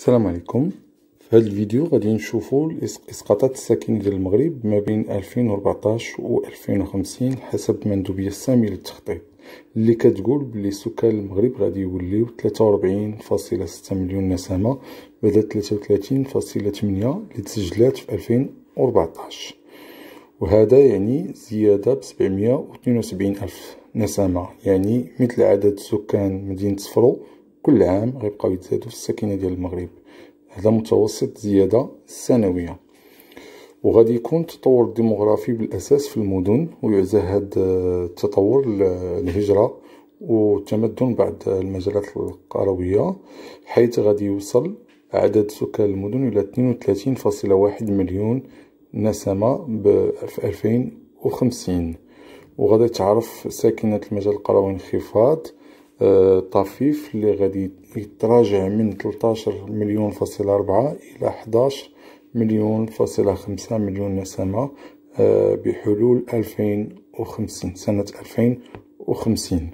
السلام عليكم في هذا الفيديو غادي نشوفوا الاسقاطات الساكنه ديال المغرب ما بين 2014 و 2050 حسب المندوبيه الساميه للتخطيط اللي كتقول بلي سكان المغرب غادي يوليو 43.6 مليون نسمه بدل 33.8 اللي تسجلات في 2014 وهذا يعني زيادة ب 772 ألف نسمة يعني مثل عدد سكان مدينة صفرو كل عام غيبقاو يتزادوا في السكنه ديال المغرب هذا متوسط زياده سنويه وغادي يكون التطور الديموغرافي بالاساس في المدن ويعزى هذا آه، التطور الهجره والتمدن بعد المجالات القرويه حيث غادي يوصل عدد سكان المدن الى 32.1 مليون نسمه في 2050 وغادي تعرف ساكنه المجال القروي انخفاض طفيف اللي غادي يتراجع من 13 مليون فاصلة أربعة إلى 11 مليون فاصلة خمسة مليون نسمة آه، بحلول 2050 سنة 2050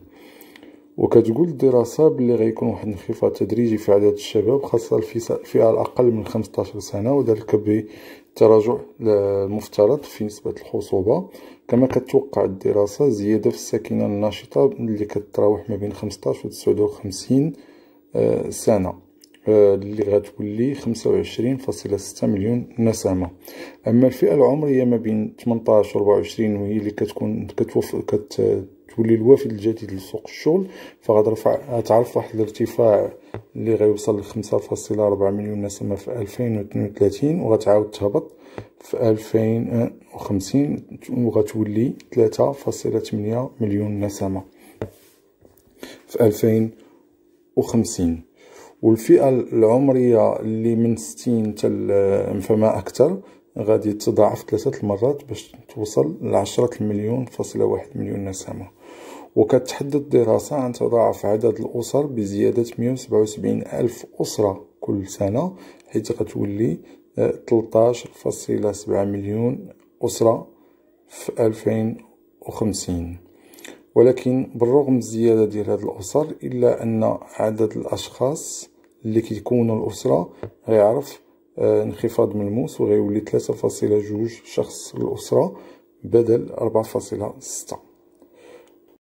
وكتقول الدراسة بلي غيكون واحد انخفاض تدريجي في عدد الشباب خاصة الفئة الأقل من 15 سنة وذلك التراجع المفترض في نسبة الخصوبة كما كتوقع الدراسة زيادة في الساكنة النشطة اللي كتراوح ما بين 15 و 59 سنة اللي غتولي خمسة وعشرين فاصلة ستة مليون نسمة أما الفئة العمرية ما بين 18 و 24 وهي اللي كتكون كتوف كتولي الوافد الجديد لسوق الشغل فغترفع غاتعرف واحد الارتفاع اللي غيوصل لخمسة فاصلة ربعة مليون نسمة في ألفين وتنين وتلاتين وغتعاود تهبط في ألفين وخمسين وغتولي تلاتة فاصلة تمنية مليون نسمة في ألفين وخمسين والفئه العمريه اللي من 60 حتى فما اكثر غادي تضاعف ثلاثه المرات باش توصل ل 10 مليون فاصلة واحد مليون نسمه وكتحدد الدراسة عن تضاعف عدد الأسر بزيادة 177 ألف أسرة كل سنة حيث غتولي 13.7 آه، مليون أسرة في 2050 ولكن بالرغم من الزياده ديال هاد الاسر الا ان عدد الاشخاص اللي كيكونوا الاسره غيعرف آه، انخفاض ملموس وغيولي 3.2 شخص الاسره بدل 4.6